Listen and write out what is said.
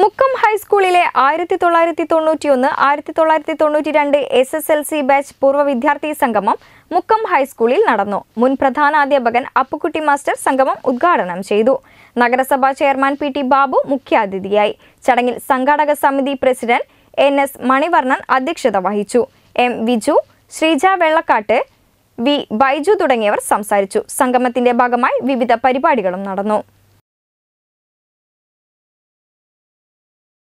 മുക്കം ഹൈസ്കൂളിലെ ആയിരത്തി തൊള്ളായിരത്തി തൊണ്ണൂറ്റിയൊന്ന് ആയിരത്തി തൊള്ളായിരത്തി തൊണ്ണൂറ്റി രണ്ട് S S L C batch പൂർവ്വ വിദ്യാർത്ഥി സംഗമം മുക്കം ഹൈസ്കൂളിൽ നടന്നു മുൻ പ്രധാനാധ്യാപകൻ അപ്പുക്കുട്ടി മാസ്റ്റർ സംഗമം ഉദ്ഘാടനം ചെയ്തു നഗരസഭാ ചെയർമാൻ പി ടി ബാബു മുഖ്യാതിഥിയായി ചടങ്ങിൽ സംഘാടക സമിതി പ്രസിഡന്റ് എൻ എസ് മണിവർണ്ണൻ അധ്യക്ഷത വഹിച്ചു എം വിജു ശ്രീജ വെള്ളക്കാട്ട് വി ബൈജു തുടങ്ങിയവർ സംസാരിച്ചു സംഗമത്തിന്റെ ഭാഗമായി വിവിധ പരിപാടികളും നടന്നു